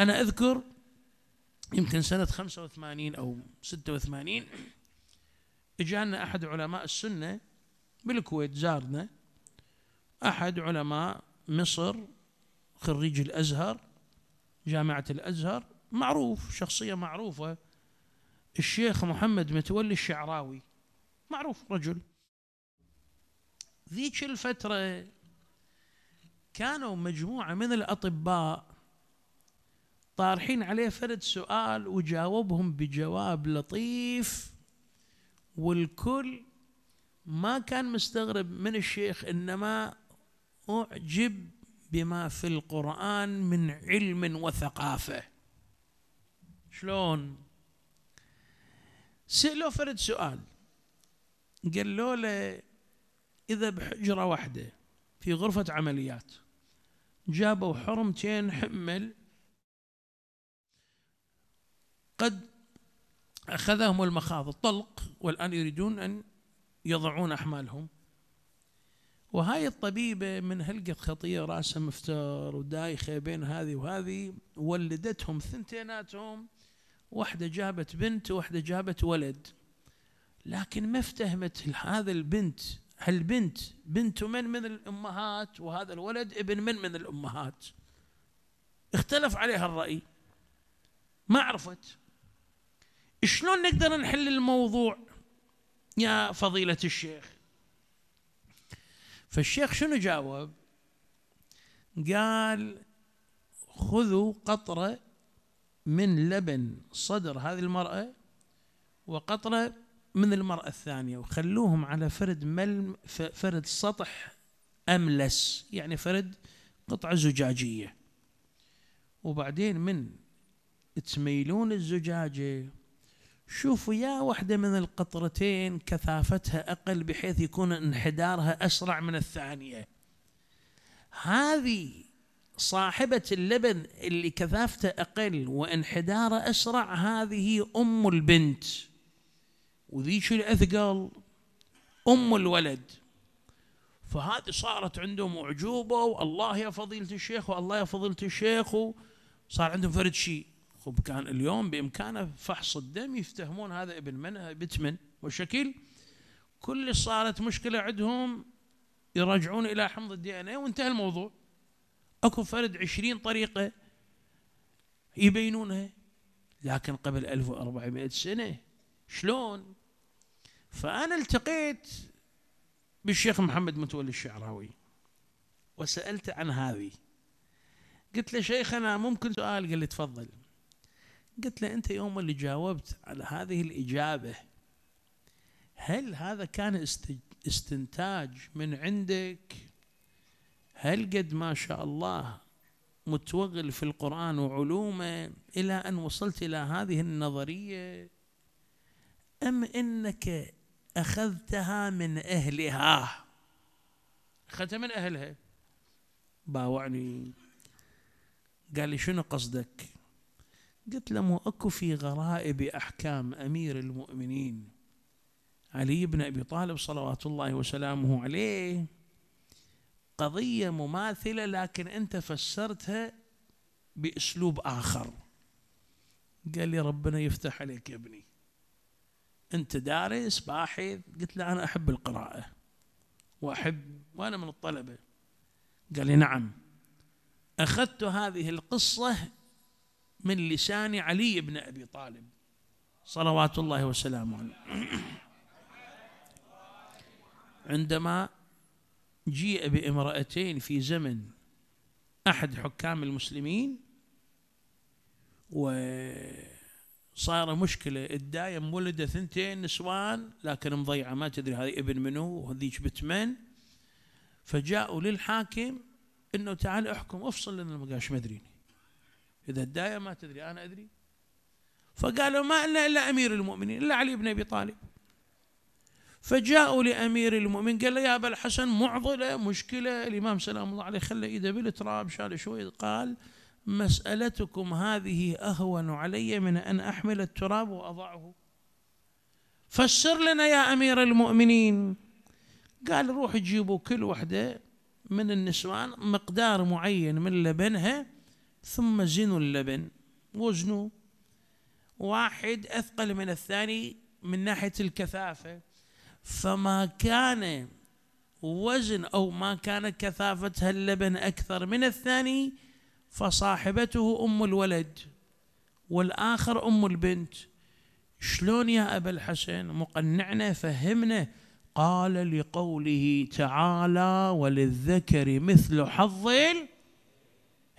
أنا أذكر يمكن سنة 85 أو 86 اجانا أحد علماء السنة بالكويت زارنا أحد علماء مصر خريج الأزهر جامعة الأزهر معروف شخصية معروفة الشيخ محمد متولي الشعراوي معروف رجل ذيك الفترة كانوا مجموعة من الأطباء طارحين عليه فرد سؤال وجاوبهم بجواب لطيف والكل ما كان مستغرب من الشيخ انما اعجب بما في القران من علم وثقافه شلون سألوا فرد سؤال قالوا له إذا بحجرة واحدة في غرفة عمليات جابوا حرمتين حمل قد أخذهم المخاض الطلق والآن يريدون أن يضعون أحمالهم وهاي الطبيبة من هلقة خطية راسها مفتر ودايخة بين هذه وهذه ولدتهم ثنتيناتهم واحدة جابت بنت وواحدة جابت ولد لكن ما افتهمت هذا البنت هالبنت بنت من من الأمهات وهذا الولد ابن من من الأمهات اختلف عليها الرأي ما عرفت شلون نقدر نحل الموضوع يا فضيلة الشيخ فالشيخ شنو جاوب قال خذوا قطرة من لبن صدر هذه المرأة وقطرة من المرأة الثانية وخلوهم على فرد مل فرد سطح أملس يعني فرد قطعة زجاجية وبعدين من تميلون الزجاجة شوفوا يا واحدة من القطرتين كثافتها أقل بحيث يكون انحدارها أسرع من الثانية هذه صاحبة اللبن اللي كثافته أقل وانحداره أسرع هذه أم البنت وذيش الأثقل أم الولد فهذه صارت عندهم أعجوبة والله يا فضيلة الشيخ والله يا فضيلة الشيخ صار عندهم فرد شيء خب كان اليوم بامكانه فحص الدم يفتهمون هذا ابن من بنت من وشكيل كل صارت مشكله عندهم يرجعون الى حمض الدي ان اي وانتهى الموضوع اكو فرد عشرين طريقه يبينونها لكن قبل 1400 سنه شلون؟ فانا التقيت بالشيخ محمد متولي الشعراوي وسالته عن هذه قلت له شيخنا ممكن سؤال قال لي تفضل قلت له أنت يوم اللي جاوبت على هذه الإجابة هل هذا كان استنتاج من عندك هل قد ما شاء الله متوغل في القرآن وعلومه إلى أن وصلت إلى هذه النظرية أم أنك أخذتها من أهلها أخذتها من أهلها باوعني قال لي شنو قصدك قلت له مو اكو في غرائب احكام امير المؤمنين علي بن ابي طالب صلوات الله وسلامه عليه قضيه مماثله لكن انت فسرتها باسلوب اخر قال لي ربنا يفتح عليك يا ابني انت دارس باحث قلت له انا احب القراءه واحب وانا من الطلبه قال لي نعم اخذت هذه القصه من لسان علي بن أبي طالب صلوات الله وسلامه عليه عندما جيء بامرأتين في زمن أحد حكام المسلمين وصار مشكلة الدايم ولد ثنتين نسوان لكن مضيعة ما تدري هذه ابن منو وهذيك بنت من فجاءوا للحاكم انه تعال احكم افصل لنا المقاش ما ادري إذا الداية ما تدري أنا أدري فقالوا ما لنا إلا أمير المؤمنين إلا علي بن أبي طالب فجاءوا لأمير المؤمنين قال له يا أبا الحسن معضلة مشكلة الإمام سلام الله عليه خلى إيده بالتراب شال شوي قال مسألتكم هذه أهون علي من أن أحمل التراب وأضعه فسر لنا يا أمير المؤمنين قال روح جيبوا كل وحدة من النسوان مقدار معين من لبنها ثم جنوا اللبن وجنوا واحد أثقل من الثاني من ناحية الكثافة فما كان وزن أو ما كانت كثافة اللبن أكثر من الثاني فصاحبته أم الولد والآخر أم البنت شلون يا أبا الحسن مقنعنا فهمنا قال لقوله تعالى وللذكر مثل حظ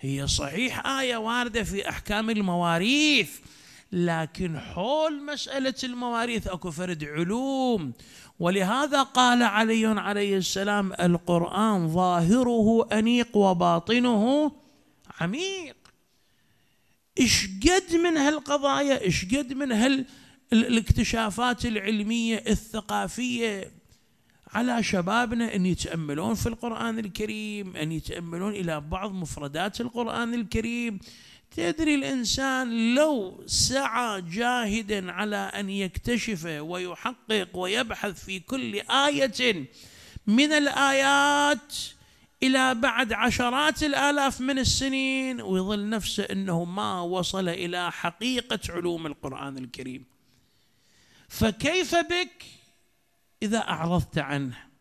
هي صحيح آية واردة في أحكام المواريث لكن حول مسألة المواريث أكو فرد علوم ولهذا قال علي عليه السلام القرآن ظاهره أنيق وباطنه عميق قد من هالقضايا قد من هال الاكتشافات العلمية الثقافية على شبابنا أن يتأملون في القرآن الكريم أن يتأملون إلى بعض مفردات القرآن الكريم تدري الإنسان لو سعى جاهدا على أن يكتشف ويحقق ويبحث في كل آية من الآيات إلى بعد عشرات الآلاف من السنين ويظل نفسه أنه ما وصل إلى حقيقة علوم القرآن الكريم فكيف بك إذا أعرضت عنه